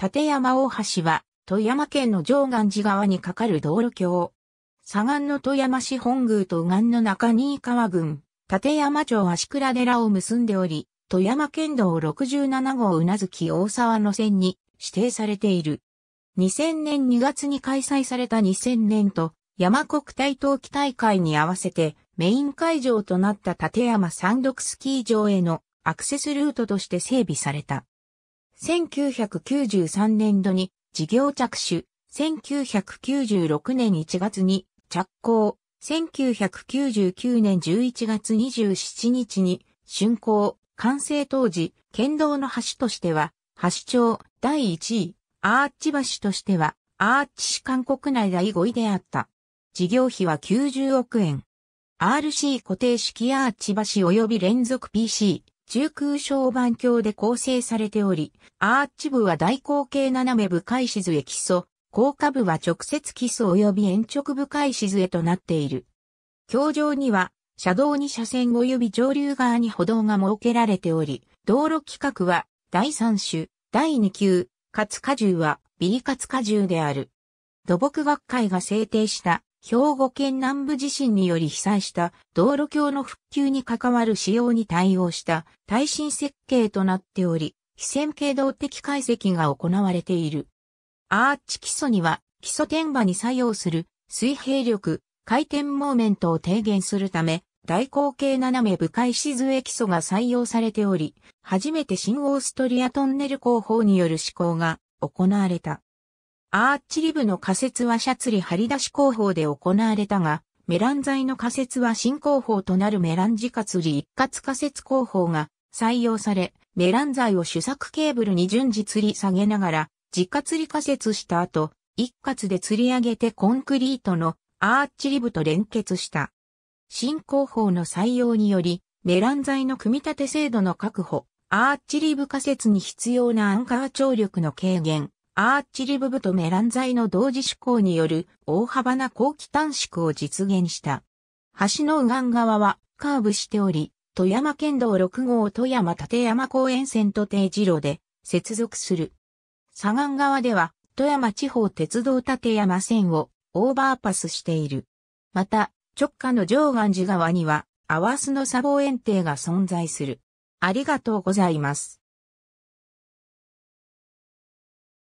立山大橋は、富山県の上岸寺川に架かる道路橋。左岸の富山市本宮と右岸の中新川郡、立山町足倉寺を結んでおり、富山県道67号うなずき大沢の線に指定されている。2000年2月に開催された2000年と山国体冬季大会に合わせてメイン会場となった立山山麓スキー場へのアクセスルートとして整備された。1993年度に事業着手、1996年1月に着工、1999年11月27日に竣工、完成当時、県道の橋としては、橋町第1位、アーチ橋としては、アーチ市韓国内第5位であった。事業費は90億円。RC 固定式アーチ橋及び連続 PC、中空小板橋で構成されており、アーチ部は大口径斜め深い静へ基礎、高下部は直接基礎及び延直深い静へとなっている。橋上には、車道に車線及び上流側に歩道が設けられており、道路規格は、第3種、第2級、かつ荷重は、ビリカ荷重である。土木学会が制定した兵庫県南部地震により被災した道路橋の復旧に関わる仕様に対応した耐震設計となっており、非線形動的解析が行われている。アーチ基礎には基礎天馬に作用する水平力、回転モーメントを低減するため、大口径斜め部い静基礎が採用されており、初めて新オーストリアトンネル工法による施行が行われた。アーチリブの仮説はシャツリ張り出し工法で行われたが、メラン材の仮説は新工法となるメラン自活理一括仮説工法が採用され、メラン材を主作ケーブルに順次吊り下げながら、自活り仮説した後、一括で吊り上げてコンクリートのアーチリブと連結した。新工法の採用により、メラン材の組み立て精度の確保、アーチリブ仮説に必要なアンカー張力の軽減、アーチリブブとメラン材の同時施行による大幅な後期短縮を実現した。橋の右岸側はカーブしており、富山県道6号富山立山公園線と定時路で接続する。左岸側では富山地方鉄道立山線をオーバーパスしている。また、直下の上岸寺側には、阿波スの砂防園庭が存在する。ありがとうございます。